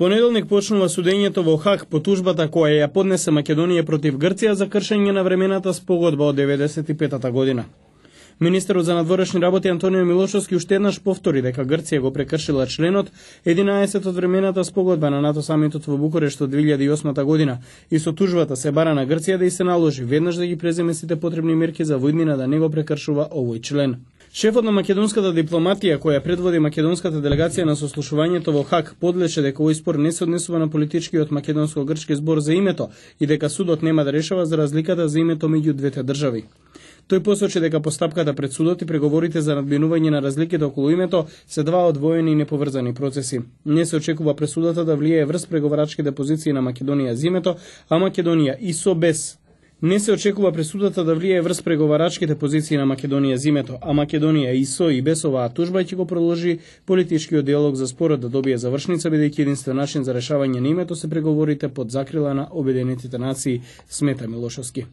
Понеделник почнува судењето во ХАК по тужбата која ја поднесе Македонија против Грција за кршење на времената спогодба од 95-та година. Министерот за надворешни работи Антонио Милошовски уште еднаш повтори дека Грција го прекршила членот 11 од времената спогодба на НАТО самитот во Букурешт од 2008 година и со тужбата се бара на Грција да и се наложи веднаш да ги преземе сите потребни мерки за војнина да не го прекршува овој член. Шефот на македонската дипломатија која предводи македонската делегација на сослушувањето во Хак подлече дека овој спор не се однесува на политичкиот македонско-грчки збор за името и дека судот нема да решава за разликата за името меѓу двете држави. Тој посочи дека постапката пред судот и преговорите за надминување на разликите околу името се два одвоени и неповрзани процеси. Не се очекува пресудата да влијае врз преговарачките позиции на Македонија за името, а Македонија и со без Не се очекува пресудата да влијае врз преговарачките позиции на Македонија зимето, а Македонија и со и без оваа тужба ќе го продолжи политичкиот диалог за спорот да добие завршница бидејќи единствен начин за решавање на името се преговорите под закрила на Обединетите нации, смета Милошовски.